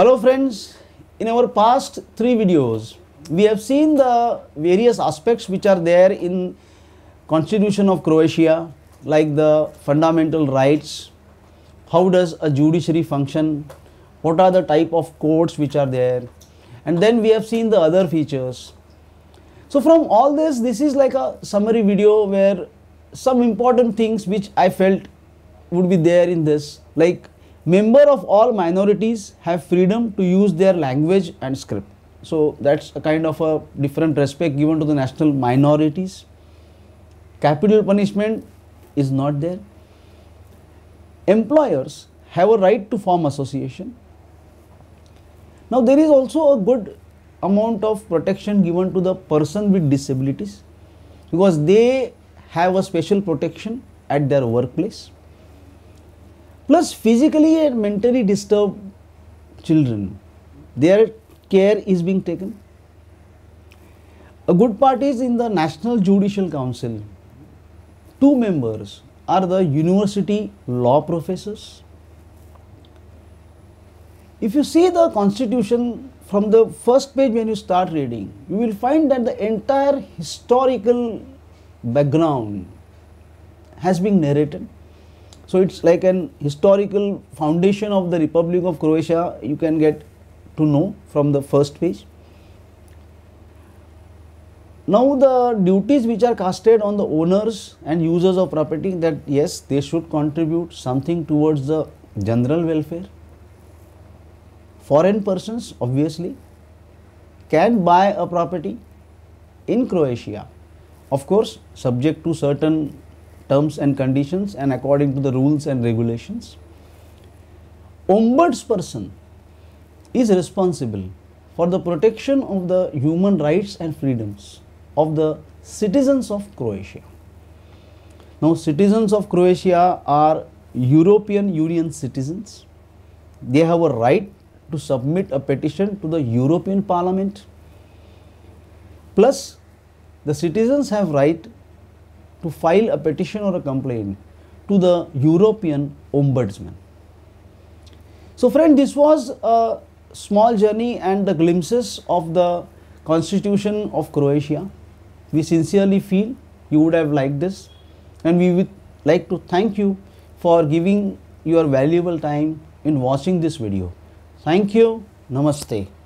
Hello friends, in our past three videos, we have seen the various aspects which are there in constitution of Croatia like the fundamental rights, how does a judiciary function, what are the type of courts which are there and then we have seen the other features. So from all this, this is like a summary video where some important things which I felt would be there in this like member of all minorities have freedom to use their language and script. So that's a kind of a different respect given to the national minorities. Capital punishment is not there. Employers have a right to form association. Now there is also a good amount of protection given to the person with disabilities because they have a special protection at their workplace. Plus, physically and mentally disturbed children, their care is being taken. A good part is in the National Judicial Council, two members are the university law professors. If you see the constitution from the first page when you start reading, you will find that the entire historical background has been narrated. So it's like an historical foundation of the Republic of Croatia you can get to know from the first page. Now the duties which are casted on the owners and users of property that yes they should contribute something towards the general welfare. Foreign persons obviously can buy a property in Croatia of course subject to certain terms and conditions and according to the rules and regulations. Ombudsperson is responsible for the protection of the human rights and freedoms of the citizens of Croatia. Now, citizens of Croatia are European Union citizens. They have a right to submit a petition to the European Parliament. Plus, the citizens have right to file a petition or a complaint to the European Ombudsman. So friend, this was a small journey and the glimpses of the constitution of Croatia. We sincerely feel you would have liked this and we would like to thank you for giving your valuable time in watching this video. Thank you. Namaste.